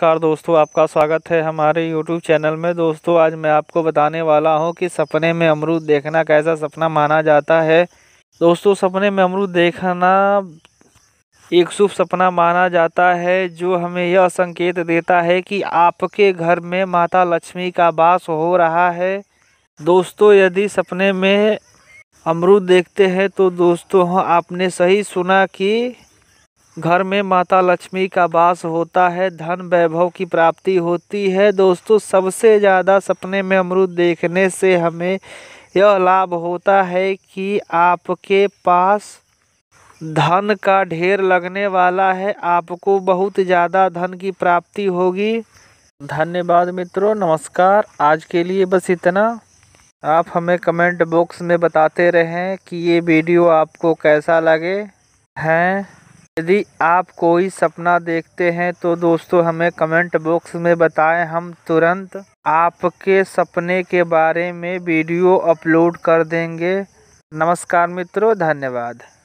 नमस्कार दोस्तों आपका स्वागत है हमारे YouTube चैनल में दोस्तों आज मैं आपको बताने वाला हूं कि सपने में अमरूद देखना कैसा सपना माना जाता है दोस्तों सपने में अमरूद देखना एक शुभ सपना माना जाता है जो हमें यह संकेत देता है कि आपके घर में माता लक्ष्मी का वास हो रहा है दोस्तों यदि सपने में अमरूद देखते हैं तो दोस्तों आपने सही सुना कि घर में माता लक्ष्मी का वास होता है धन वैभव की प्राप्ति होती है दोस्तों सबसे ज़्यादा सपने में अमरुद देखने से हमें यह लाभ होता है कि आपके पास धन का ढेर लगने वाला है आपको बहुत ज़्यादा धन की प्राप्ति होगी धन्यवाद मित्रों नमस्कार आज के लिए बस इतना आप हमें कमेंट बॉक्स में बताते रहें कि ये वीडियो आपको कैसा लगे हैं यदि आप कोई सपना देखते हैं तो दोस्तों हमें कमेंट बॉक्स में बताएं हम तुरंत आपके सपने के बारे में वीडियो अपलोड कर देंगे नमस्कार मित्रों धन्यवाद